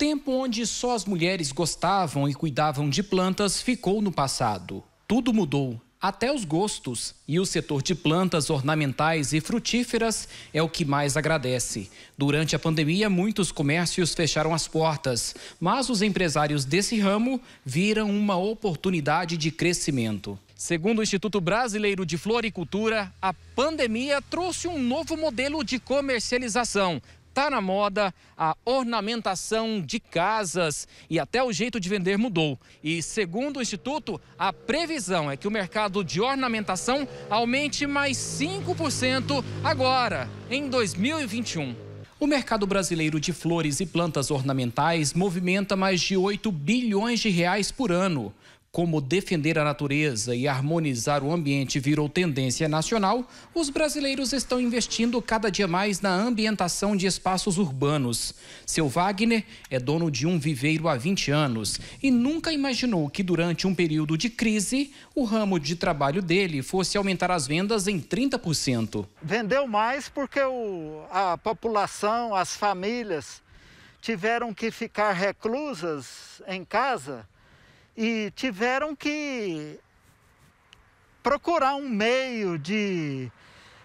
tempo onde só as mulheres gostavam e cuidavam de plantas ficou no passado. Tudo mudou, até os gostos, e o setor de plantas ornamentais e frutíferas é o que mais agradece. Durante a pandemia, muitos comércios fecharam as portas, mas os empresários desse ramo viram uma oportunidade de crescimento. Segundo o Instituto Brasileiro de Floricultura, a pandemia trouxe um novo modelo de comercialização, está na moda a ornamentação de casas e até o jeito de vender mudou. E segundo o Instituto, a previsão é que o mercado de ornamentação aumente mais 5% agora, em 2021. O mercado brasileiro de flores e plantas ornamentais movimenta mais de 8 bilhões de reais por ano como defender a natureza e harmonizar o ambiente virou tendência nacional, os brasileiros estão investindo cada dia mais na ambientação de espaços urbanos. Seu Wagner é dono de um viveiro há 20 anos e nunca imaginou que durante um período de crise, o ramo de trabalho dele fosse aumentar as vendas em 30%. Vendeu mais porque o, a população, as famílias tiveram que ficar reclusas em casa e tiveram que procurar um meio de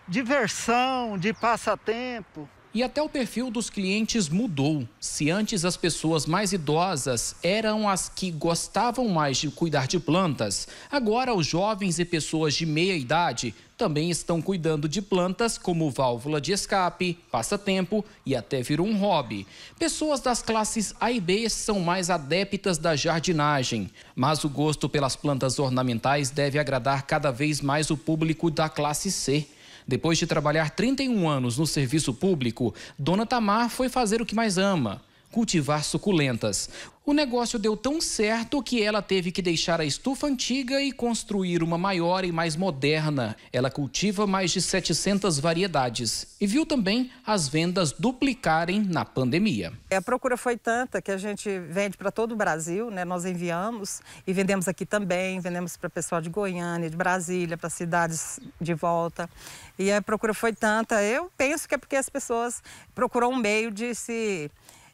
diversão, de passatempo. E até o perfil dos clientes mudou. Se antes as pessoas mais idosas eram as que gostavam mais de cuidar de plantas, agora os jovens e pessoas de meia idade também estão cuidando de plantas como válvula de escape, passatempo e até virou um hobby. Pessoas das classes A e B são mais adeptas da jardinagem, mas o gosto pelas plantas ornamentais deve agradar cada vez mais o público da classe C. Depois de trabalhar 31 anos no serviço público, Dona Tamar foi fazer o que mais ama cultivar suculentas. O negócio deu tão certo que ela teve que deixar a estufa antiga e construir uma maior e mais moderna. Ela cultiva mais de 700 variedades e viu também as vendas duplicarem na pandemia. É, a procura foi tanta que a gente vende para todo o Brasil, né? Nós enviamos e vendemos aqui também, vendemos para pessoal de Goiânia, de Brasília, para cidades de volta. E a procura foi tanta, eu penso que é porque as pessoas procuram um meio de se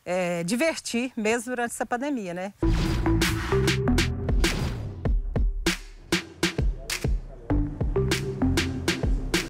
é, divertir, mesmo durante essa pandemia, né?